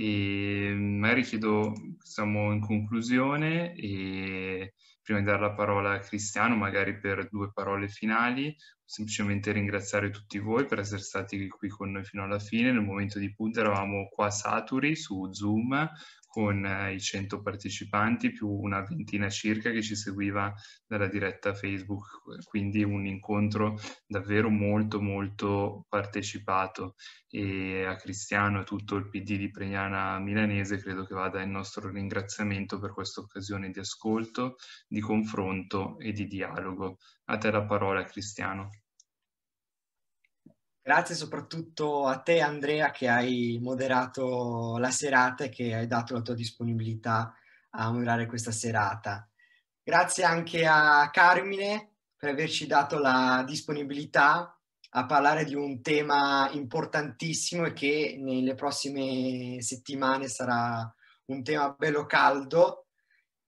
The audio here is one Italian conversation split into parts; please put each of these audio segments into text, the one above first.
E magari chiedo, siamo in conclusione e prima di dare la parola a Cristiano, magari per due parole finali, semplicemente ringraziare tutti voi per essere stati qui con noi fino alla fine. Nel momento di punta eravamo qua saturi su Zoom con eh, i 100 partecipanti più una ventina circa che ci seguiva dalla diretta Facebook, quindi un incontro davvero molto molto partecipato e a Cristiano e a tutto il PD di Pregnano quotidiana milanese, credo che vada il nostro ringraziamento per questa occasione di ascolto, di confronto e di dialogo. A te la parola, Cristiano. Grazie soprattutto a te Andrea che hai moderato la serata e che hai dato la tua disponibilità a moderare questa serata. Grazie anche a Carmine per averci dato la disponibilità a parlare di un tema importantissimo e che nelle prossime settimane sarà un tema bello caldo.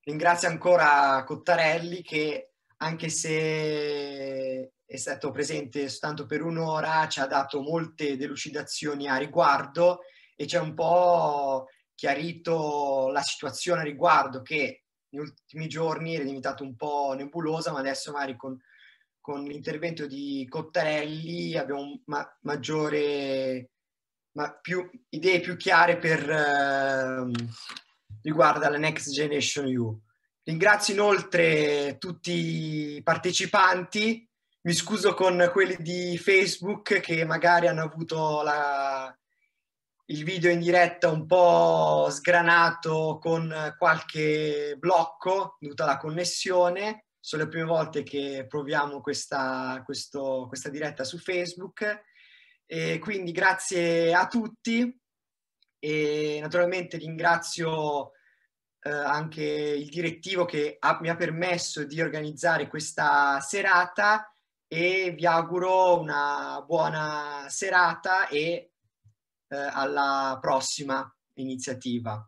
Ringrazio ancora Cottarelli che anche se è stato presente soltanto per un'ora ci ha dato molte delucidazioni a riguardo e ci ha un po' chiarito la situazione a riguardo che negli ultimi giorni era diventata un po' nebulosa ma adesso magari con con l'intervento di Cottarelli abbiamo ma- maggiore, ma più, idee più chiare per eh, riguardo alla Next Generation EU. Ringrazio inoltre tutti i partecipanti, mi scuso con quelli di Facebook che magari hanno avuto la, il video in diretta un po' sgranato con qualche blocco dovuto alla connessione sono le prime volte che proviamo questa, questo, questa diretta su Facebook. E quindi grazie a tutti e naturalmente ringrazio eh, anche il direttivo che ha, mi ha permesso di organizzare questa serata e vi auguro una buona serata e eh, alla prossima iniziativa.